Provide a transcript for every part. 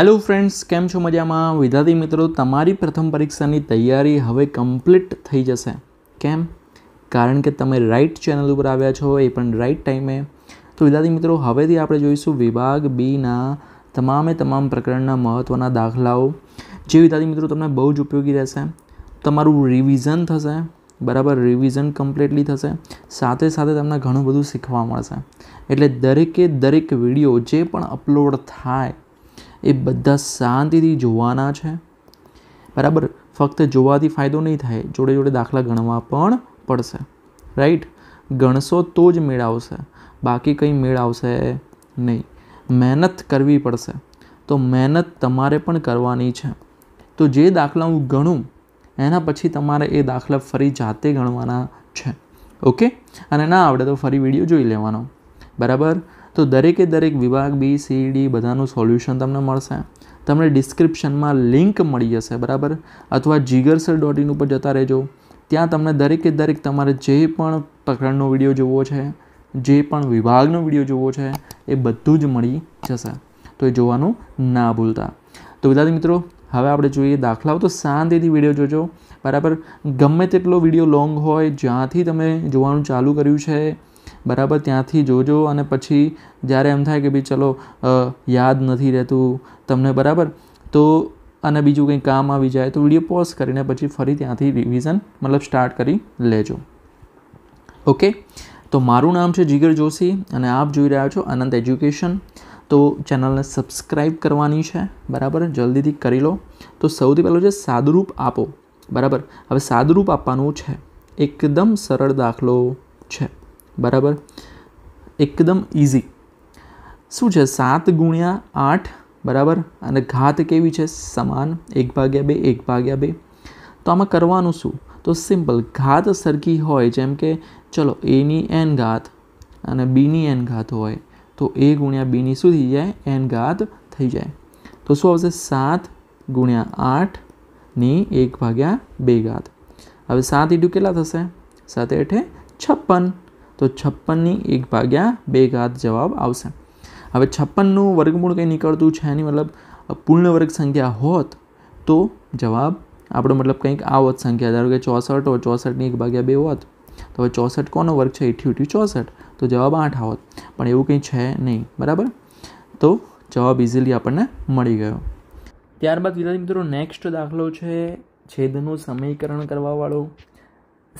hello friends કેમ છો મજામાં વિદ્યાર્થી મિત્રો તમારી પ્રથમ પરીક્ષાની તૈયારી હવે કમ્પ્લીટ થઈ જશે કેમ કારણ કે તમે રાઇટ ચેનલ ઉપર આવ્યા છો એ પણ રાઇટ ટાઈમે તો વિદ્યાર્થી મિત્રો હવેથી આપણે જોઈશું વિભાગ બીના તમામે તમામ પ્રકરણના મહત્ત્વના દાખલાઓ જે વિદ્યાર્થી મિત્રો તમને બહુ જ ઉપયોગી રહેશે તમારું રિવિઝન થશે બરાબર રિવિઝન કમ્પ્લીટલી થશે સાથે સાથે તમને ઘણું બધું શીખવા મળશે એટલે દરેકે દરેક વિડીયો જે પણ અપલોડ થાય એ બધા શાંતિથી જોવાના છે બરાબર ફક્ત જોવાથી ફાયદો નહીં થાય જોડે જોડે દાખલા ગણવા પણ પડશે રાઈટ ગણશો તો જ મેળ આવશે બાકી કંઈ મેળ આવશે નહીં મહેનત કરવી પડશે તો મહેનત તમારે પણ કરવાની છે તો જે દાખલા હું ગણું એના પછી તમારે એ દાખલા ફરી જાતે ગણવાના છે ઓકે અને ના આવડે તો ફરી વિડીયો જોઈ લેવાનો બરાબર તો દરેકે દરેક વિભાગ બી સી ડી બધાનું સોલ્યુશન તમને મળશે તમને ડિસ્ક્રિપ્શનમાં લિંક મળી જશે બરાબર અથવા જીગર સર ડોટ ઇન ઉપર જતા રહેજો ત્યાં તમને દરેકે દરેક તમારે જે પણ પ્રકરણનો વિડીયો જોવો છે જે પણ વિભાગનો વિડીયો જોવો છે એ બધું જ મળી જશે તો એ જોવાનું ના ભૂલતા તો વિદ્યાર્થી મિત્રો હવે આપણે જોઈએ દાખલાઓ તો શાંતિથી વિડીયો જોજો બરાબર ગમે તેટલો વિડીયો લોંગ હોય જ્યાંથી તમે જોવાનું ચાલુ કર્યું છે બરાબર ત્યાંથી જોજો અને પછી જ્યારે એમ થાય કે ભાઈ ચલો યાદ નથી રહેતું તમને બરાબર તો અને બીજું કંઈ કામ આવી જાય તો વિડીયો પોઝ કરીને પછી ફરી ત્યાંથી રિવિઝન મતલબ સ્ટાર્ટ કરી લેજો ઓકે તો મારું નામ છે જીગર જોશી અને આપ જોઈ રહ્યા છો અનંત એજ્યુકેશન તો ચેનલને સબસ્ક્રાઈબ કરવાની છે બરાબર જલ્દીથી કરી લો તો સૌથી પહેલું છે સાદુરૂપ આપો બરાબર હવે સાદુરૂપ આપવાનું છે એકદમ સરળ દાખલો છે બરાબર એકદમ ઇઝી શું છે સાત ગુણ્યા આઠ બરાબર અને ઘાત કેવી છે સમાન એક ભાગ્યા બે એક ભાગ્યા બે તો આમાં કરવાનું શું તો સિમ્પલ ઘાત સરખી હોય જેમ કે ચલો એની એન ઘાત અને બીની એન ઘાત હોય તો એ ગુણ્યા બીની શું થઈ જાય એન ઘાત થઈ જાય તો શું આવશે સાત ગુણ્યા આઠની એક ભાગ્યા બે ઘાત હવે સાત ઇટુ કેટલા થશે સાત એઠે છપ્પન તો છપ્પનની એક ભાગ્યા બે ઘાત જવાબ આવશે હવે છપ્પનનું વર્ગમૂળ કંઈ નીકળતું છે એની મતલબ પૂર્ણ વર્ગ સંખ્યા હોત તો જવાબ આપણો મતલબ કંઈક આવત સંખ્યા ધારો કે ચોસઠ હોય ચોસઠની એક ભાગ્યા બે હોત તો હવે ચોસઠ કોનો વર્ગ છે એઠ્યું એઠ્યું ચોસઠ તો જવાબ આઠ આવત પણ એવું કંઈ છે નહીં બરાબર તો જવાબ ઇઝીલી આપણને મળી ગયો ત્યારબાદ વિદ્યાર્થી મિત્રો નેક્સ્ટ દાખલો છે છેદનું સમીકરણ કરવાવાળો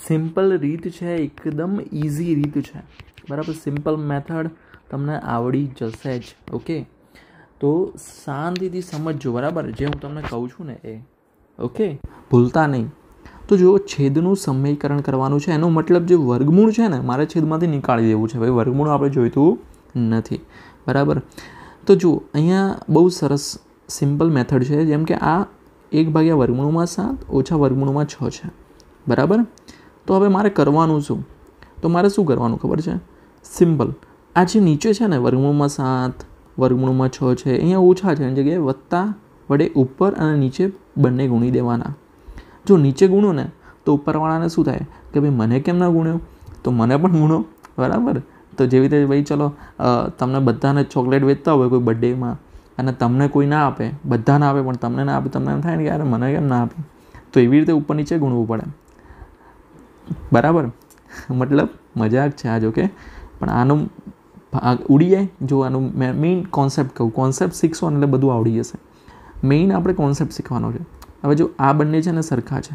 સિમ્પલ રીત છે એકદમ ઇઝી રીત છે બરાબર સિમ્પલ મેથડ તમને આવડી જશે જ ઓકે તો શાંતિથી સમજજો બરાબર જે હું તમને કહું છું ને એ ઓકે ભૂલતા નહીં તો જો છેદનું સમીકરણ કરવાનું છે એનો મતલબ જે વર્ગમૂળ છે ને મારે છેદમાંથી નીકાળી દેવું છે ભાઈ વર્ગમૂળ આપણે જોઈતું નથી બરાબર તો જુઓ અહીંયા બહુ સરસ સિમ્પલ મેથડ છે જેમ કે આ એક ભાગ્યા વર્ગમૂળમાં સાત ઓછા વર્ગમૂળમાં છ છે બરાબર તો હવે મારે કરવાનું શું તો મારે શું કરવાનું ખબર છે સિમ્પલ આ જે નીચે છે ને વર્ગમૂળમાં સાત વર્ગમૂળમાં છ છે અહીંયા ઓછા છે એની જગ્યાએ વત્તા વડે ઉપર અને નીચે બંને ગુણી દેવાના જો નીચે ગુણો ને તો ઉપરવાળાને શું થાય કે ભાઈ મને કેમ ના ગુણ્યો તો મને પણ ગુણો બરાબર તો જેવી રીતે ભાઈ ચલો તમને બધાને ચોકલેટ વેચતા હોય કોઈ બર્થડેમાં અને તમને કોઈ ના આપે બધાને આપે પણ તમને ના આપે તમને એમ થાય ને કે યાર મને કેમ ના આપે તો એવી રીતે ઉપર નીચે ગુણવું પડે બરાબર મતલબ મજાક છે આ જોકે પણ આનું ભાગ ઉડી જાય જો આનું મેં મેઇન કોન્સેપ્ટ કહું કોન્સેપ્ટ શીખશો એટલે બધું આવડી જશે મેઇન આપણે કોન્સેપ્ટ શીખવાનો છે હવે જો આ બંને છે ને સરખા છે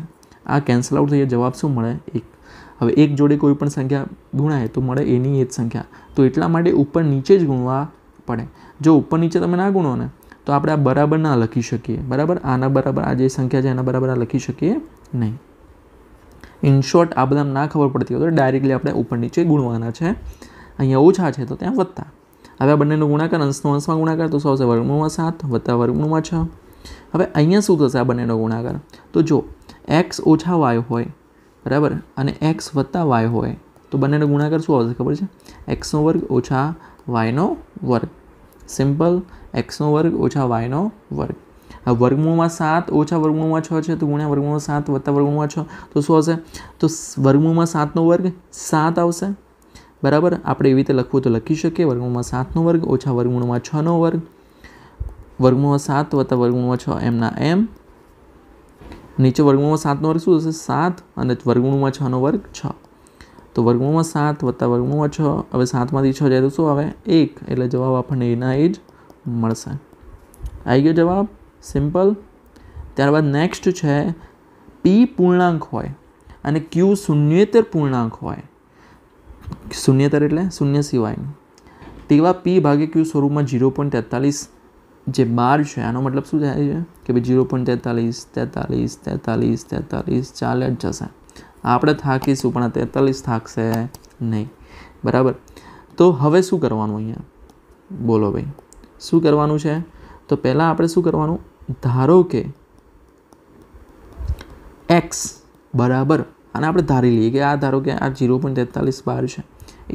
આ કેન્સલ આઉટ થઈએ જવાબ શું મળે એક હવે એક જોડે કોઈ પણ સંખ્યા ગુણાય તો મળે એની એ જ સંખ્યા તો એટલા માટે ઉપર નીચે જ ગુણવા પડે જો ઉપર નીચે તમે ના ગુણો ને તો આપણે આ બરાબર ના લખી શકીએ બરાબર આના બરાબર આ જે સંખ્યા છે એના બરાબર આ લખી શકીએ નહીં ઇનશોર્ટ આ બધા ના ખબર પડતી હોય તો ડાયરેક્ટલી આપણે ઉપર નીચે ગુણવાના છે અહીંયા ઓછા છે તો ત્યાં વત્તા હવે આ બંનેનો ગુણાકાર અંશનો અંશમાં ગુણાકાર તો શું આવશે વર્ગમૂળમાં સાત વત્તા વર્ગમૂળમાં છ હવે અહીંયા શું થશે આ બંનેનો ગુણાકાર તો જો એક્સ ઓછા વાય હોય બરાબર અને એક્સ વત્તા વાય હોય તો બંનેનો ગુણાકાર શું આવશે ખબર છે એક્સનો વર્ગ ઓછા વાયનો વર્ગ સિમ્પલ એક્સનો વર્ગ ઓછા વાયનો વર્ગ વર્ગમૂળમાં સાત ઓછા વર્ગમૂળમાં છ છે તો ગુણ્યા વર્ગમૂળમાં સાત વત્તા વર્ગમૂળમાં છ તો શું હશે તો વર્ગમૂળમાં સાતનો વર્ગ સાત આવશે બરાબર આપણે એવી રીતે લખવું તો લખી શકીએ વર્ગમૂળમાં સાતનો વર્ગ ઓછા વર્ગમૂળમાં છનો વર્ગ વર્ગમૂળમાં સાત વત્તા વર્ગમૂળમાં છ એમના એમ નીચે વર્ગમૂળમાં સાતનો વર્ગ શું હશે સાત અને વર્ગમૂળમાં છનો વર્ગ છ તો વર્ગમૂળમાં સાત વત્તા વર્ગમૂળમાં છ હવે સાતમાંથી છ જાય તો શું આવે એક એટલે જવાબ આપણને એના એ જ મળશે આવી ગયો જવાબ સિમ્પલ ત્યારબાદ નેક્સ્ટ છે પી પૂર્ણાંક હોય અને ક્યુ શૂન્યેતર પૂર્ણાંક હોય શૂન્યતર એટલે શૂન્ય સિવાયનું તેવા પી ભાગે ક્યુ સ્વરૂપમાં જીરો પોઈન્ટ તેતાલીસ જે બાર છે આનો મતલબ શું થાય છે કે ભાઈ ઝીરો પોઈન્ટ તેતાલીસ તેતાલીસ તેતાલીસ તેતાલીસ ચાલે જ જશે આપણે થાકીશું પણ આ તેતાલીસ થાકશે નહીં બરાબર તો હવે શું કરવાનું અહીંયા બોલો ભાઈ શું કરવાનું છે તો પહેલાં આપણે શું કરવાનું ધારો કે એક્સ બરાબર અને આપણે ધારી લઈએ કે આ ધારો કે આ જીરો પોઈન્ટ તેતાલીસ બાર છે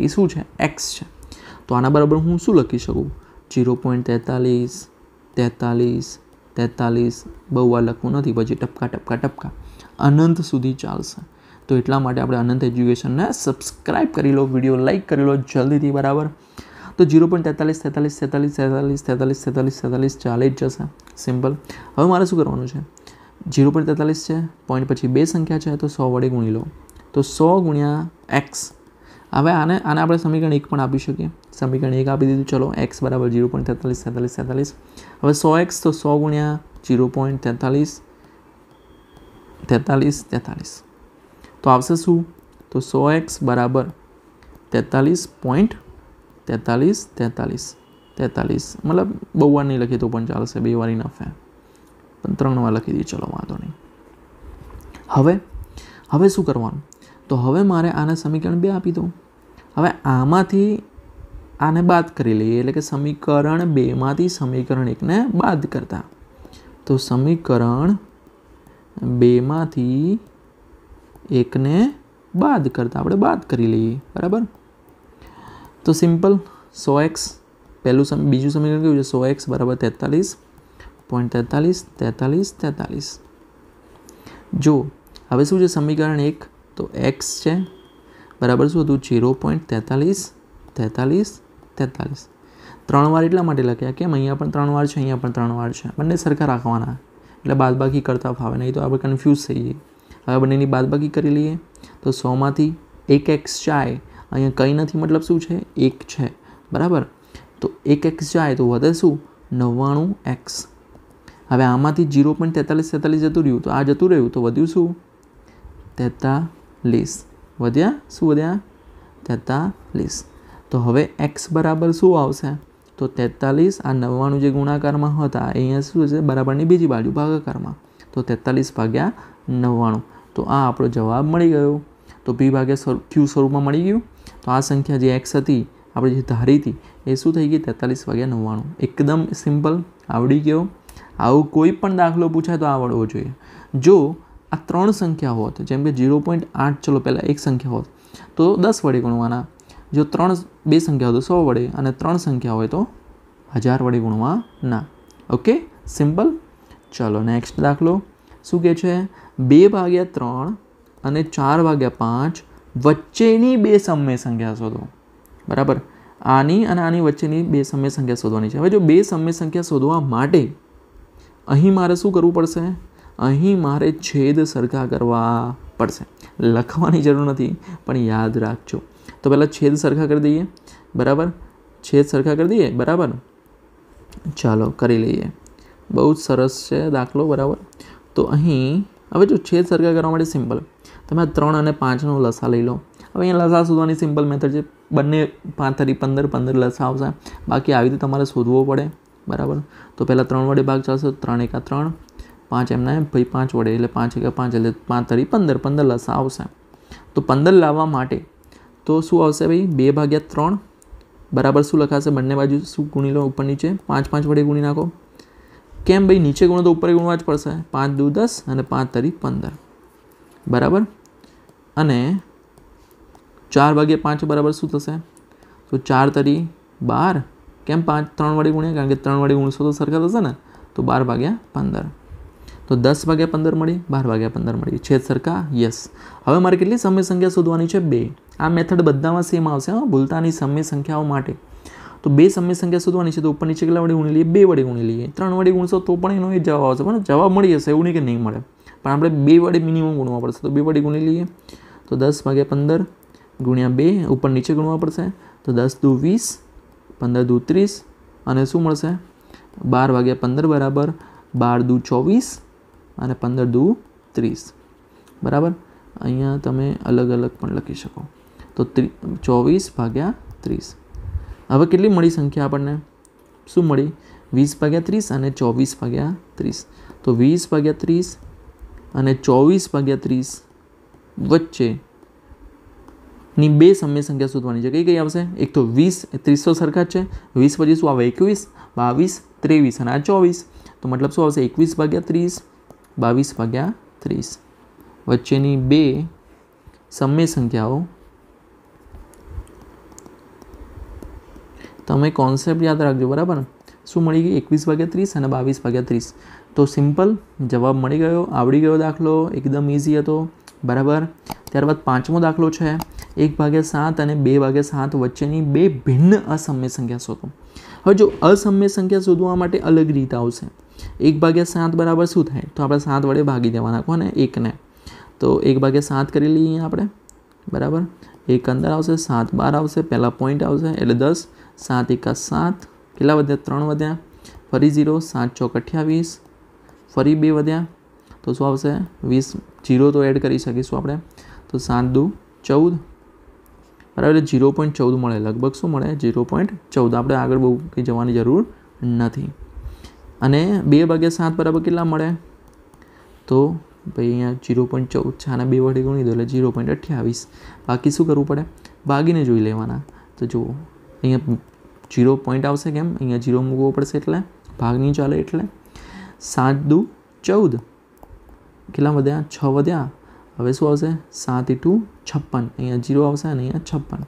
એ શું છે એક્સ છે તો આના બરાબર હું શું લખી શકું જીરો પોઈન્ટ તેતાલીસ તેતાલીસ તેતાલીસ બહુ વાર લખવું નથી પછી ટપકા ટપકા ટપકા અનંત સુધી ચાલશે તો એટલા માટે આપણે અનંત એજ્યુકેશનને સબસ્ક્રાઈબ કરી લો વિડીયો લાઇક કરી લો જલ્દીથી બરાબર તો જીરો પોઈન્ટ તેતાલીસ તેતાલીસ તેતાલીસ તેતાલીસ તેતાલીસ તેતાલીસ તેતાલીસ ચાલે જ જશે સિમ્પલ હવે મારે શું કરવાનું છે જીરો પોઈન્ટ તેતાલીસ છે પોઈન્ટ પછી બે સંખ્યા છે તો સો વડે ગુણી લો તો સો ગુણ્યા એક્સ હવે આને આને આપણે સમીકરણ એક પણ આપી શકીએ સમીકરણ એક આપી દીધું ચલો એક્સ બરાબર જીરો પોઈન્ટ તેતાલીસ તેતાલીસ તેતાલીસ હવે સો એક્સ તો સો ગુણ્યા ઝીરો પોઈન્ટ તેતાલીસ તેતાલીસ તેતાલીસ તો આવશે શું તો સો એક્સ બરાબર તેતાલીસ પોઈન્ટ તેતાલીસ તેતાલીસ તેતાલીસ મતલબ બહુ વાર નહીં લખીએ તો પણ ચાલશે બે વાર નફે પણ ત્રણ વાર લખી દઈએ ચલો વાંધો નહીં હવે હવે શું કરવાનું તો હવે મારે આને સમીકરણ બે આપી દઉં હવે આમાંથી આને બાદ કરી લઈએ એટલે કે સમીકરણ બેમાંથી સમીકરણ એકને બાદ કરતા તો સમીકરણ બેમાંથી એકને બાદ કરતાં આપણે બાદ કરી લઈએ બરાબર તો સિમ્પલ સો એક્સ પહેલું સમ બીજું સમીકરણ કેવું છે સો એક્સ બરાબર તેતાલીસ પોઈન્ટ તેતાલીસ તેતાલીસ તેતાલીસ જો હવે શું છે સમીકરણ એક તો એક્સ છે બરાબર શું હતું જીરો પોઈન્ટ તેતાલીસ તેતાલીસ તેતાલીસ ત્રણ વાર એટલા માટે લખ્યા કેમ અહીંયા પણ ત્રણ વાર છે અહીંયા પણ ત્રણ વાર છે બંને સરખા રાખવાના એટલે બાદબાકી કરતા ફાવે નહીં તો આપણે કન્ફ્યુઝ થઈ જઈએ હવે બંનેની બાદબાકી કરી લઈએ તો સોમાંથી એક એક્સ ચાય અહીંયા કંઈ નથી મતલબ શું છે એક છે બરાબર તો એક એક્સ જાય તો વધે શું નવ્વાણું એક્સ હવે આમાંથી જીરો પોઈન્ટ તેતાલીસ તેતાલીસ જતું રહ્યું તો આ જતું રહ્યું તો વધ્યું શું તેતાલીસ વધ્યા શું વધ્યા તેતાલીસ તો હવે એક્સ બરાબર શું આવશે તો તેતાલીસ આ નવ્વાણું જે ગુણાકારમાં હતા અહીંયા શું છે બરાબરની બીજી બાજુ ભાગાકારમાં તો તેતાલીસ ભાગ્યા નવ્વાણું તો આ આપણો જવાબ મળી ગયો તો પી ભાગ્યા ક્યુ સ્વરૂપમાં મળી ગયું તો આ સંખ્યા જે એક્સ હતી આપણે જે ધારી હતી એ શું થઈ ગઈ તેતાલીસ વાગ્યા નવ્વાણું એકદમ સિમ્પલ આવડી ગયો આવું કોઈ પણ દાખલો પૂછાય તો આવડવો જોઈએ જો આ ત્રણ સંખ્યા હોત જેમ કે ઝીરો પોઈન્ટ આઠ ચલો પહેલાં એક સંખ્યા હોત તો દસ વડે ગુણવાના જો ત્રણ બે સંખ્યા હોય તો સો વડે અને ત્રણ સંખ્યા હોય તો હજાર વડે ગુણવા ના ઓકે સિમ્પલ ચલો નેક્સ્ટ દાખલો શું કહે છે બે ભાગ્યા ત્રણ અને ચાર વાગ્યા પાંચ વચ્ચેની બે સમય સંખ્યા શોધો બરાબર આની અને આની વચ્ચેની બે સમય સંખ્યા શોધવાની છે હવે જો બે સમય સંખ્યા શોધવા માટે અહીં મારે શું કરવું પડશે અહીં મારે છેદ સરખા કરવા પડશે લખવાની જરૂર નથી પણ યાદ રાખજો તો પહેલાં છેદ સરખા કરી દઈએ બરાબર છેદ સરખા કરી દઈએ બરાબર ચાલો કરી લઈએ બહુ જ સરસ છે દાખલો બરાબર તો અહીં હવે જો છેદ સરખા કરવા માટે સિમ્પલ તમે ત્રણ અને પાંચનો લસા લઈ લો હવે અહીંયા લસા શોધવાની સિમ્પલ મેથડ છે બંને પાંતરી પંદર પંદર લસા આવશે બાકી આવી રીતે તમારે શોધવો પડે બરાબર તો પહેલાં ત્રણ વડે ભાગ ચાલશે ત્રણ એકા ત્રણ પાંચ એમના એમ ભાઈ પાંચ વડે એટલે પાંચ એકા પાંચ એટલે પાંચ તરી પંદર પંદર લસા આવશે તો પંદર લાવવા માટે તો શું આવશે ભાઈ બે ભાગ્યા ત્રણ બરાબર શું લખાશે બંને બાજુ શું ગુણી લો ઉપર નીચે પાંચ પાંચ વડે ગુણી નાખો કેમ ભાઈ નીચે ગુણો તો ઉપર ગુણવા જ પડશે પાંચ દુ દસ અને પાંચ તરી પંદર બરાબર અને ચાર ભાગ્યા પાંચ બરાબર શું થશે તો ચાર તરી બાર કેમ પાંચ ત્રણ વડે ગુણ્યા કારણ કે ત્રણ વડે ગુણશો તો સરખા થશે ને તો બાર ભાગ્યા પંદર તો દસ ભાગ્યા પંદર મળી બાર ભાગ્યા પંદર મળી છેદ સરખા યસ હવે મારે કેટલી સમય સંખ્યા શોધવાની છે બે આ મેથડ બધામાં સેમ આવશે હા ભૂલતાની સમય સંખ્યાઓ માટે તો બે સમય સંખ્યા શોધવાની છે તો ઉપર નીચે કેટલા વડે ગુણી લઈએ બે વડે ગુણી લઈએ ત્રણ વડે ગુણશો તો પણ એનો એ જવાબ આવશે પણ જવાબ મળી જશે એવું નહીં કે નહીં મળે પણ આપણે બે વડે મિનિમમ ગુણવા પડશે તો બે વડે ગુણી લઈએ તો દસ ભાગ્યા પંદર ગુણ્યા બે ઉપર નીચે ગુણવા પડશે તો દસ દુ વીસ પંદર દુ ત્રીસ અને શું મળશે બાર વાગ્યા પંદર બરાબર બાર દુ ચોવીસ અને પંદર દુ ત્રીસ બરાબર અહીંયા તમે અલગ અલગ પણ લખી શકો તો ત્રી ચોવીસ ભાગ્યા ત્રીસ હવે કેટલી મળી સંખ્યા આપણને શું મળી વીસ ભાગ્યા ત્રીસ અને ચોવીસ ભાગ્યા ત્રીસ તો વીસ ભાગ્યા ત્રીસ અને ચોવીસ ભાગ્યા ત્રીસ વચ્ચે ની બે સમય સંખ્યા શોધવાની છે કઈ કઈ આવશે એક તો વીસ ત્રીસો સરખા છે વીસ પછી શું આવે એકવીસ બાવીસ ત્રેવીસ અને આ ચોવીસ તો મતલબ શું આવશે એકવીસ ભાગ્યા ત્રીસ બાવીસ ભાગ્યા ત્રીસ વચ્ચેની બે સમય સંખ્યાઓ તમે કોન્સેપ્ટ યાદ રાખજો બરાબર શું મળી ગઈ એકવીસ ભાગ્યા ત્રીસ અને બાવીસ ભાગ્યા ત્રીસ તો સિમ્પલ જવાબ મળી ગયો આવડી ગયો દાખલો એકદમ ઇઝી હતો બરાબર ત્યારબાદ પાંચમો દાખલો છે એક ભાગ્યા સાત અને બે ભાગ્યા સાત વચ્ચેની બે ભિન્ન અસમ્ય સંખ્યા શોધો હવે જો અસમ્ય સંખ્યા શોધવા માટે અલગ રીત આવશે એક ભાગ્યા સાત બરાબર શું થાય તો આપણે સાત વડે ભાગી દેવાના કોને એકને તો એક ભાગ્યા સાત કરી લઈએ આપણે બરાબર એક અંદર આવશે સાત બાર આવશે પહેલાં પોઈન્ટ આવશે એટલે દસ સાત એકા સાત કેટલા વધ્યા ત્રણ વધ્યા ફરી ઝીરો સાત ચોક અઠ્યાવીસ ફરી બે વધ્યા તો શું આવશે વીસ જીરો તો એડ કરી શકીશું આપણે તો સાત દુ ચૌદ બરાબર એટલે જીરો પોઈન્ટ ચૌદ મળે લગભગ શું મળે ઝીરો પોઈન્ટ ચૌદ આપણે આગળ બહુ કંઈ જવાની જરૂર નથી અને બે ભાગ્યા સાત બરાબર કેટલા મળે તો ભાઈ અહીંયા ઝીરો પોઈન્ટ ચૌદ છે આના બે વડે ગણી દો એટલે ઝીરો પોઈન્ટ અઠ્યાવીસ બાકી શું કરવું પડે ભાગીને જોઈ લેવાના તો જુઓ અહીંયા ઝીરો પોઈન્ટ આવશે કેમ અહીંયા ઝીરો મૂકવો પડશે એટલે ભાગ નહીં ચાલે એટલે સાત દુ ચૌદ કેટલા વધ્યા છ વધ્યા હવે શું આવશે સાત ઇટુ છપ્પન અહીંયા જીરો આવશે અને અહીંયા છપ્પન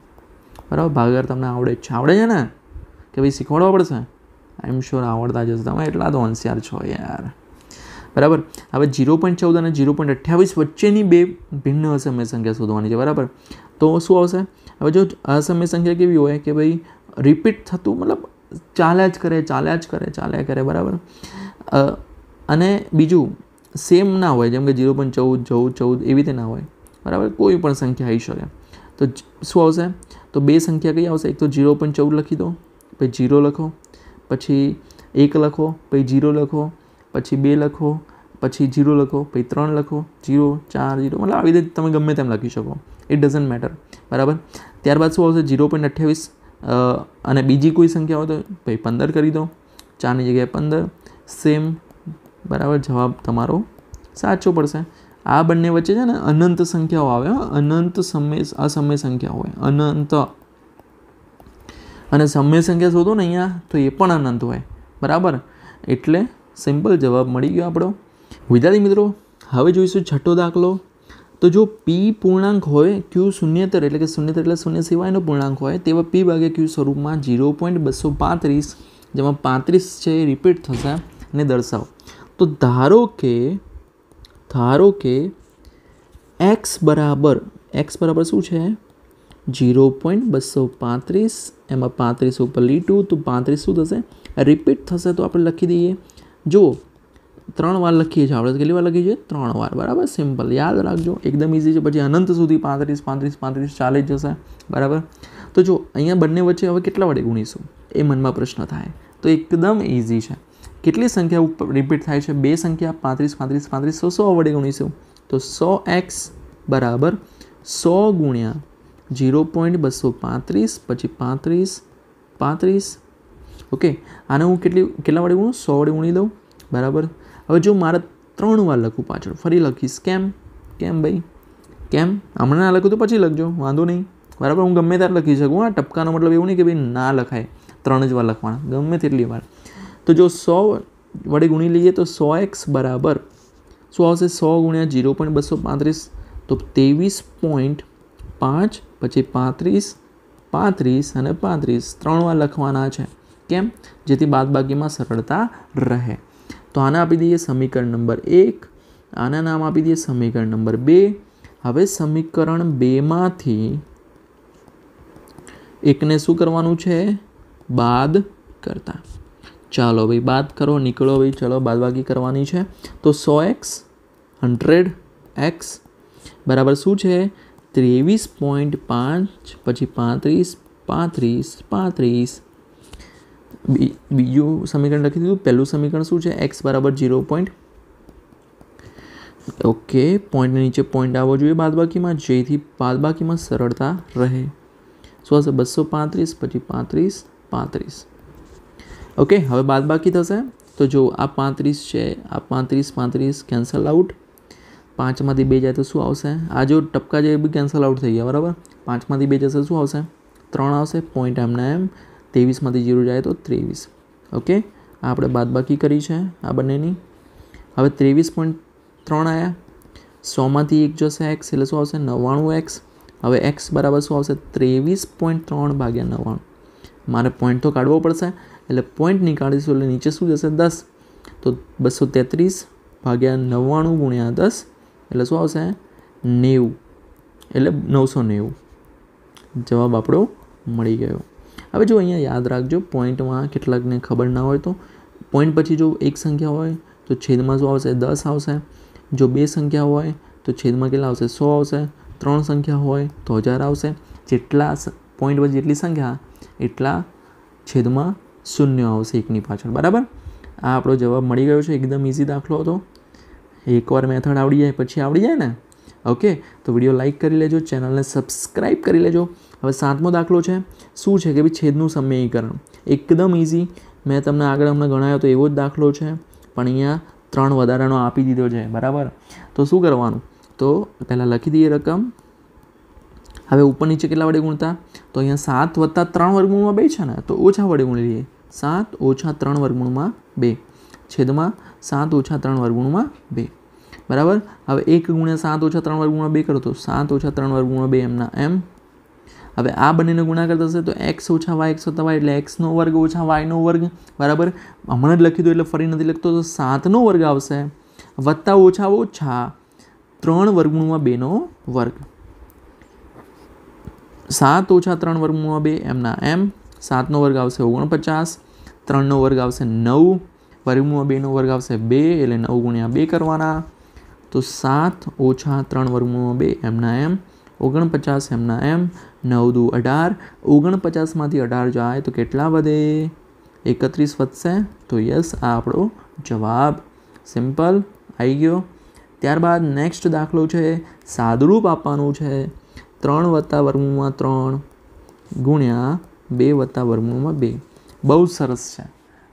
બરાબર ભાગર તમને આવડે જ છે આવડે છે ને કે ભાઈ શીખવાડવા પડશે આઈ એમ શ્યોર આવડતા જશે તમે એટલા તો હોશિયાર છો યાર બરાબર હવે જીરો પોઈન્ટ ચૌદ અને જીરો પોઈન્ટ અઠ્યાવીસ વચ્ચેની બે ભિન્ન અસમય સંખ્યા શોધવાની છે બરાબર તો શું આવશે હવે જો અસમય સંખ્યા કેવી હોય કે ભાઈ રિપીટ થતું મતલબ ચાલ્યા જ કરે ચાલ્યા જ કરે ચાલ્યા કરે બરાબર અને બીજું સેમ ના હોય જેમ કે જીરો પોઈન્ટ ચૌદ ચૌદ ચૌદ એવી રીતે ના હોય બરાબર કોઈ પણ સંખ્યા આવી શકે તો શું આવશે તો બે સંખ્યા કઈ આવશે એક તો જીરો પોઈન્ટ ચૌદ લખી દો પછી ઝીરો લખો પછી એક લખો પછી ઝીરો લખો પછી બે લખો પછી જીરો લખો પછી ત્રણ લખો જીરો ચાર જીરો મતલબ આવી રીતે તમે ગમે તેમ લખી શકો ઇટ ડઝન્ટ મેટર બરાબર ત્યારબાદ શું આવશે જીરો પોઈન્ટ અઠ્યાવીસ અને બીજી કોઈ સંખ્યા હોય તો ભાઈ પંદર કરી દો ચારની જગ્યાએ પંદર સેમ બરાબર જવાબ તમારો સાચો પડશે આ બંને વચ્ચે છે ને અનંત સંખ્યાઓ આવે અનંત સમય અસમય સંખ્યા હોય અનંત અને સમય સંખ્યા શોધો ને અહીંયા તો એ પણ અનંત હોય બરાબર એટલે સિમ્પલ જવાબ મળી ગયો આપણો વિદ્યાર્થી મિત્રો હવે જોઈશું છઠ્ઠો દાખલો તો જો પી પૂર્ણાંક હોય ક્યુ શૂન્યતર એટલે કે શૂન્યતર એટલે શૂન્ય સિવાયનો પૂર્ણાંક હોય તેવા પી ભાગે ક્યુ સ્વરૂપમાં ઝીરો પોઈન્ટ બસો પાંત્રીસ જેમાં પાંત્રીસ છે એ રિપીટ થશે ને દર્શાવો તો ધારો કે ધારો કે એક્સ બરાબર એક્સ બરાબર શું છે જીરો પોઈન્ટ બસો પાંત્રીસ એમાં પાંત્રીસ ઉપર લીટું તો પાંત્રીસ શું થશે રિપીટ થશે તો આપણે લખી દઈએ જો ત્રણ વાર લખીએ છીએ આપણે કેટલી વાર લખીએ છીએ ત્રણ વાર બરાબર સિમ્પલ યાદ રાખજો એકદમ ઇઝી છે પછી અનંત સુધી પાંત્રીસ પાંત્રીસ પાંત્રીસ ચાલે જશે બરાબર તો જો અહીંયા બંને વચ્ચે હવે કેટલા વડે ગુણીશું એ મનમાં પ્રશ્ન થાય તો એકદમ ઇઝી છે કેટલી સંખ્યા ઉપર રિપીટ થાય છે બે સંખ્યા પાંત્રીસ પાંત્રીસ પાંત્રીસ સો સો વડે ગણીશું તો સો એક્સ બરાબર સો ગુણ્યા જીરો પોઈન્ટ બસો પાંત્રીસ પછી પાંત્રીસ પાંત્રીસ ઓકે આને હું કેટલી કેટલા વડે ગુણું સો વડે ગુણી દઉં બરાબર હવે જો મારે ત્રણ વાર લખું પાછળ ફરી લખીશ કેમ કેમ ભાઈ કેમ હમણાં ના લખું તો પછી લખજો વાંધો નહીં બરાબર હું ગમે ત્યારે લખી શકું આ ટપકાનો મતલબ એવું નહીં કે ભાઈ ના લખાય ત્રણ જ વાર લખવાના ગમે તેટલી વાર તો જો સો વડે ગુણી લઈએ તો સો એક્સ બરાબર શું આવશે સો ગુણ્યા ઝીરો પોઈન્ટ બસો પાંત્રીસ તો ત્રેવીસ પોઈન્ટ પાંચ પછી પાંત્રીસ પાંત્રીસ અને પાંત્રીસ ત્રણ વાર લખવાના છે કેમ જેથી બાદબાકીમાં સરળતા રહે તો આને આપી દઈએ સમીકરણ નંબર એક આને નામ આપી દઈએ સમીકરણ નંબર બે હવે સમીકરણ બેમાંથી એકને શું કરવાનું છે બાદ કરતા ચાલો ભાઈ બાદ કરો નીકળો ભાઈ ચલો બાદબાકી કરવાની છે તો સો એક્સ હંડ્રેડ એક્સ બરાબર શું છે ત્રેવીસ પોઈન્ટ પાંચ પછી પાંત્રીસ પાંત્રીસ પાંત્રીસ બીજું સમીકરણ લખી દીધું પહેલું સમીકરણ શું છે એક્સ બરાબર ઝીરો પોઈન્ટ ઓકે પોઈન્ટ નીચે પોઈન્ટ આવવો જોઈએ બાદબાકીમાં જેથી બાદબાકીમાં સરળતા રહે શું હશે બસો પાંત્રીસ પછી પાંત્રીસ પાંત્રીસ ઓકે હવે બાદ બાકી થશે તો જો આ પાંત્રીસ છે આ પાંત્રીસ પાંત્રીસ કેન્સલ આઉટ પાંચમાંથી બે જાય તો શું આવશે આ જો ટપકા જે બી કેન્સલ આઉટ થઈ ગયા બરાબર પાંચમાંથી બે જશે શું આવશે ત્રણ આવશે પોઈન્ટ એમના એમ ત્રેવીસમાંથી જીરો જાય તો ત્રેવીસ ઓકે આ આપણે બાદબાકી કરી છે આ બંનેની હવે ત્રેવીસ પોઈન્ટ ત્રણ આવ્યા સોમાંથી એક જશે એક્સ એટલે શું આવશે નવ્વાણું એક્સ હવે એક્સ બરાબર શું આવશે ત્રેવીસ પોઈન્ટ ત્રણ ભાગ્યા નવ્વાણું મારે પોઈન્ટ તો કાઢવો પડશે એટલે પોઈન્ટની કાઢીશું એટલે નીચે શું જશે દસ તો બસો તેત્રીસ ભાગ્યા નવ્વાણું ગુણ્યા દસ એટલે શું આવશે નેવું એટલે નવસો નેવું જવાબ આપણો મળી ગયો હવે જો અહીંયા યાદ રાખજો પોઈન્ટમાં કેટલાકને ખબર ના હોય તો પોઈન્ટ પછી જો એક સંખ્યા હોય તો છેદમાં શું આવશે દસ આવશે જો બે સંખ્યા હોય તો છેદમાં કેટલા આવશે સો આવશે ત્રણ સંખ્યા હોય તો હજાર આવશે જેટલા પોઈન્ટ પછી જેટલી સંખ્યા એટલા છેદમાં શૂન્ય આવશે એકની પાછળ બરાબર આ આપણો જવાબ મળી ગયો છે એકદમ ઇઝી દાખલો હતો એકવાર મેથડ આવડી જાય પછી આવડી જાય ને ઓકે તો વિડીયો લાઇક કરી લેજો ચેનલને સબસ્ક્રાઇબ કરી લેજો હવે સાતમો દાખલો છે શું છે કે ભાઈ છેદનું સમયીકરણ એકદમ ઇઝી મેં તમને આગળ અમને ગણાયો તો એવો જ દાખલો છે પણ અહીંયા ત્રણ વધારાનો આપી દીધો છે બરાબર તો શું કરવાનું તો પહેલાં લખી દઈએ રકમ હવે ઉપર નીચે કેટલા વડે ગુણતા તો અહીંયા સાત વત્તા ત્રણ વર્ગમૂળમાં બે છે ને તો ઓછા વડે ગુણી લઈએ સાત ઓછા ત્રણ વર્ગમૂળમાં બે છેદમાં સાત ઓછા ત્રણ વર્ગમૂળમાં બે બરાબર હવે એક ગુણ્યા સાત ઓછા ત્રણ વર્ગમૂળમાં બે કરો તો સાત ઓછા ત્રણ વર્ગમૂળમાં બે એમના એમ હવે આ બંનેનો ગુણાકાર થશે તો એક્સ ઓછા વાય એક્સ વત્તા વાય એટલે એક્સનો વર્ગ ઓછા વાયનો વર્ગ બરાબર હમણાં જ લખી દો એટલે ફરી નથી લખતો તો સાતનો વર્ગ આવશે વત્તા ઓછા ઓછા ત્રણ વર્ગમૂળમાં બેનો વર્ગ સાત ઓછા ત્રણ વર્ગમૂળમાં બે એમના એમ સાતનો વર્ગ આવશે ઓગણપચાસ ત્રણનો વર્ગ આવશે નવ વર્ગમૂળમાં બેનો વર્ગ આવશે બે એટલે નવ ગુણ્યા બે કરવાના તો સાત ઓછા ત્રણ વર્ગમૂળમાં બે એમના એમ ઓગણપચાસ એમના એમ નવ દુ અઢાર ઓગણપચાસમાંથી અઢાર જાય તો કેટલા વધે એકત્રીસ વધશે તો યસ આ આપણો જવાબ સિમ્પલ આવી ગયો ત્યારબાદ નેક્સ્ટ દાખલો છે સાદરૂપ આપવાનું છે ત્રણ વત્તા વર્ગમૂળમાં ત્રણ ગુણ્યા બે વત્તા વર્ગમૂળમાં બે બહુ સરસ છે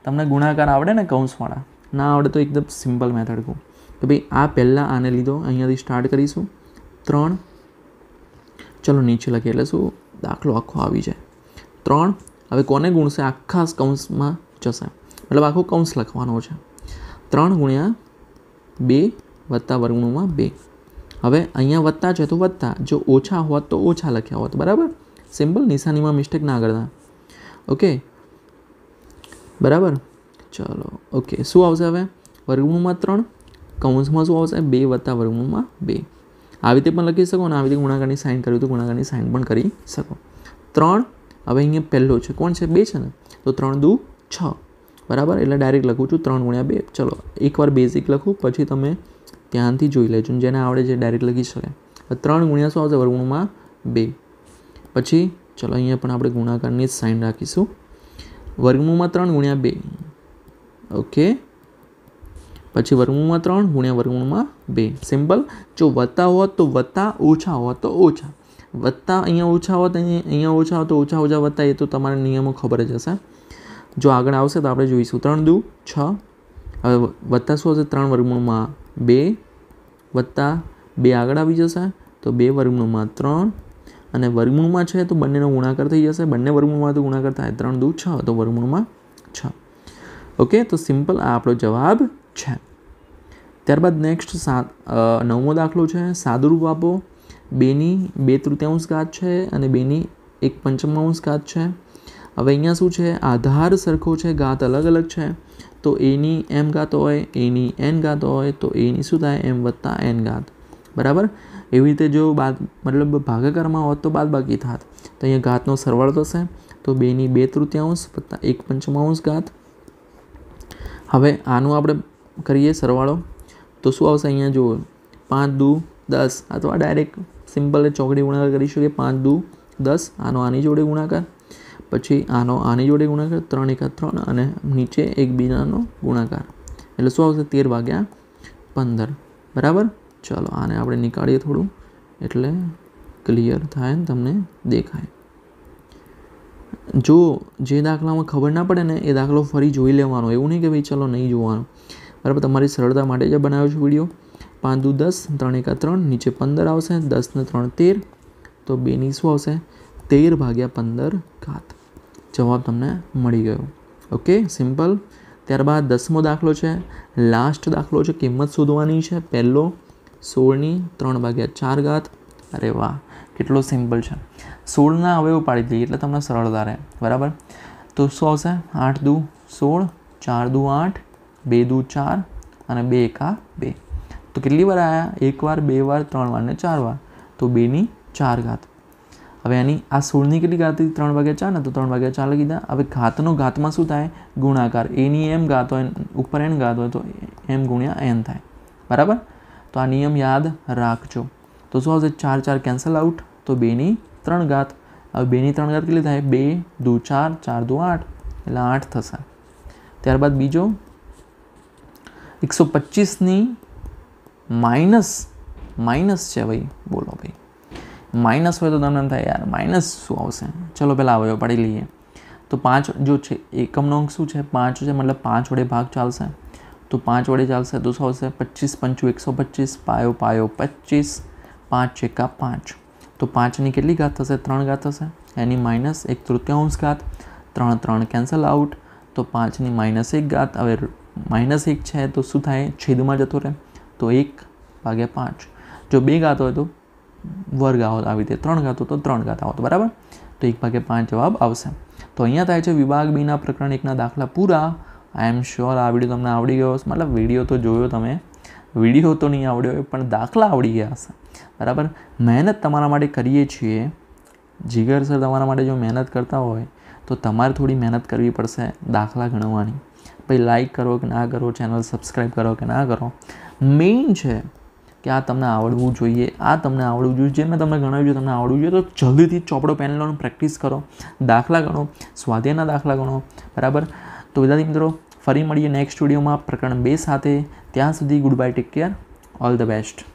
તમને ગુણાકાર આવડે ને કૌંસવાળા ના આવડે તો એકદમ સિમ્પલ મેથડ કહું કે ભાઈ આ પહેલાં આને લીધો અહીંયાથી સ્ટાર્ટ કરીશું ત્રણ ચલો નીચે લખી એટલે શું દાખલો આખો આવી જાય ત્રણ હવે કોને ગુણશે આખા કૌંસમાં જશે મતલબ આખો કૌંસ લખવાનો છે ત્રણ ગુણ્યા બે વત્તા વર્ગમૂળમાં બે હવે અહીંયા વત્તા છે તો વત્તા જો ઓછા હોત તો ઓછા લખ્યા હોત બરાબર સિમ્પલ નિશાનીમાં મિસ્ટેક ના કરતા ઓકે બરાબર ચાલો ઓકે શું આવશે હવે વર્ગમૂળમાં ત્રણ કૌંસમાં શું આવશે બે વત્તા વર્ગમૂળમાં બે આવી રીતે પણ લખી શકો અને આવી રીતે ગુણાકારની સાઇન કરવી તો ગુણાકારની સાઇન પણ કરી શકો ત્રણ હવે અહીંયા પહેલો છે કોણ છે બે છે ને તો ત્રણ દુ છ બરાબર એટલે ડાયરેક્ટ લખું છું ત્રણ ગુણ્યા બે ચલો એકવાર બેઝિક લખું પછી તમે ત્યાંથી જોઈ લેજો જેને આવડે છે ડાયરેક્ટ લખી શકે ત્રણ ગુણ્યા શું આવશે વર્ગુણમાં બે પછી ચલો અહીંયા પણ આપણે ગુણાકારની સાઇન રાખીશું વર્ગમૂળમાં ત્રણ ગુણ્યા બે ઓકે પછી વર્ગમૂળમાં ત્રણ ગુણ્યા વર્ગમૂળમાં બે સિમ્પલ જો વત્તા હોત તો વત્તા ઓછા હોત તો ઓછા વત્તા અહીંયા ઓછા હોત અહીંયા ઓછા હોત તો ઓછા ઓછા વત્તા એ તો તમારા નિયમો ખબર જ હશે જો આગળ આવશે તો આપણે જોઈશું ત્રણ દુ છ હવે વત્તા શું હશે ત્રણ વર્ગમૂળમાં બે વત્તા બે આગળ આવી જશે તો બે વર્ગમૂળમાં ત્રણ અને વર્ગમૂળમાં છે તો બંનેનો ગુણાકાર થઈ જશે બંને વર્ગમૂળમાં તો ગુણાકાર થાય ત્રણ દુ છ તો વર્ગમૂળમાં છ ઓકે તો સિમ્પલ આ આપણો જવાબ છે ત્યારબાદ નેક્સ્ટ સાત નવમો દાખલો છે સાદુરૂપ આપો બેની બે તૃતીયાંશ ઘાત છે અને બેની એક પંચમાંશ ઘાત છે હવે અહીંયા શું છે આધાર સરખો છે ગાત અલગ અલગ છે તો એની એમ ઘાત હોય એની એન ઘાત હોય તો એની શું થાય એમ વત્તા એન ગાત બરાબર એવી રીતે જો બાદ મતલબ ભાગાકારમાં હોત તો બાદ બાકી થાત તો અહીંયા ઘાતનો સરવાળો થશે તો બેની બે તૃતીયાંશ વત્તા એક પંચમાંશ ઘાત હવે આનું આપણે કરીએ સરવાળો તો શું આવશે અહીંયા જુઓ પાંચ દુ દસ અથવા ડાયરેક્ટ સિમ્પલ ચોકડી ગુણાકાર કરી શકીએ પાંચ દુ દસ આનો આની જોડે ગુણાકાર પછી આનો આની જોડે ગુણાકાર ત્રણ એકા ત્રણ અને નીચે એકબીજાનો ગુણાકાર એટલે શું આવશે તેર વાગ્યા પંદર બરાબર ચાલો આને આપણે નીકાળીએ થોડું એટલે ક્લિયર થાય ને તમને દેખાય જો જે દાખલામાં ખબર ના પડે ને એ દાખલો ફરી જોઈ લેવાનો એવું નહીં કે ભાઈ ચાલો નહીં જોવાનો બરાબર તમારી સરળતા માટે જ બનાવ્યો છું વિડીયો પાંચ દુ દસ ત્રણ એકા ત્રણ નીચે પંદર આવશે દસને ત્રણ તેર તો બેની શું આવશે તેર ભાગ્યા પંદર ઘાત જવાબ તમને મળી ગયો ઓકે સિમ્પલ ત્યારબાદ દસમો દાખલો છે લાસ્ટ દાખલો છે કિંમત શોધવાની છે પહેલો સોળની ત્રણ ભાગ્યા ચાર ઘાત અરે વાહ કેટલો સિમ્પલ છે સોળના અવયવ પાડી દઈએ એટલે તમને સરળતા રહે બરાબર તો શું આવશે આઠ દુ સોળ ચાર દુ આઠ બે દુ ચાર અને બે એકા બે તો કેટલી વાર આવ્યા એકવાર બે વાર ત્રણ વાર ને ચાર વાર તો બેની ચાર ઘાત હવે એની આ સોળની કેટલી ઘાત હતી ત્રણ વાગ્યા ચાર ને તો ત્રણ વાગ્યા ચાર લખી દે હવે ઘાતનો ઘાતમાં શું થાય ગુણાકાર એની એમ ઘાત હોય ઉપર એન ઘાત હોય તો એમ ગુણ્યા એન થાય બરાબર तो नियम याद राखजो दोस्तों अब से चार-चार कैंसिल आउट तो 2 ની 3 घात अब 2 ની 3 घात કેટલી થાય 2 2 4 4 2 8 એટલે 8 થશે ત્યારબાદ બીજો 125 ની માઈનસ માઈનસ છે ભાઈ બોલો ભાઈ માઈનસ હોય તો તમને થાય यार માઈનસ શું આવશે ચલો પહેલા હવે પડી લઈએ તો 5 જો છે એકમનો અંક શું છે 5 છે મતલબ 5 વડે ભાગ ચાલશે तो पाँच वाले चालसे दो सौ से पच्चीस पंचू एक सौ पच्चीस पायो पायो पच्चीस पाँच एका पाँच तो पाँचनी के लिए घात हे तरण घात हे एनी माइनस एक तृतीयांश घात तरण तरण कैंसल आउट तो पाँचनी माइनस एक घात हम माइनस एक है तो शू छेद में जो रहे तो एक भाग्या पाँच जो बे घात हो तो वर्ग आ रीते तरण घात हो तो तरण घात आहोत बराबर तो एक भाग्या पाँच जवाब आश तो अँ थे विभाग बीना प्रकरण एक दाखला पूरा આઈ એમ શ્યોર આ વિડીયો તમને આવડી ગયો હશે મતલબ વિડીયો તો જોયો તમે વિડીયો તો નહીં આવડ્યો હોય પણ દાખલા આવડી ગયા હશે બરાબર મહેનત તમારા માટે કરીએ છીએ જીગર સર તમારા માટે જો મહેનત કરતા હોય તો તમારે થોડી મહેનત કરવી પડશે દાખલા ગણવાની પછી લાઇક કરો કે ના કરો ચેનલ સબસ્ક્રાઈબ કરો કે ના કરો મેઇન છે કે આ તમને આવડવું જોઈએ આ તમને આવડવું જોઈએ જે મેં તમને ગણાવ્યું છે તમને આવડવું જોઈએ તો જલ્દીથી ચોપડો પેન પ્રેક્ટિસ કરો દાખલા ગણો સ્વાધ્યાયના દાખલા ગણો બરાબર તો વિદ્યાર્થી મિત્રો ફરી મળીએ નેક્સ્ટ સ્ટુડિયોમાં પ્રકરણ બે સાથે ત્યાં સુધી good bye take care all the best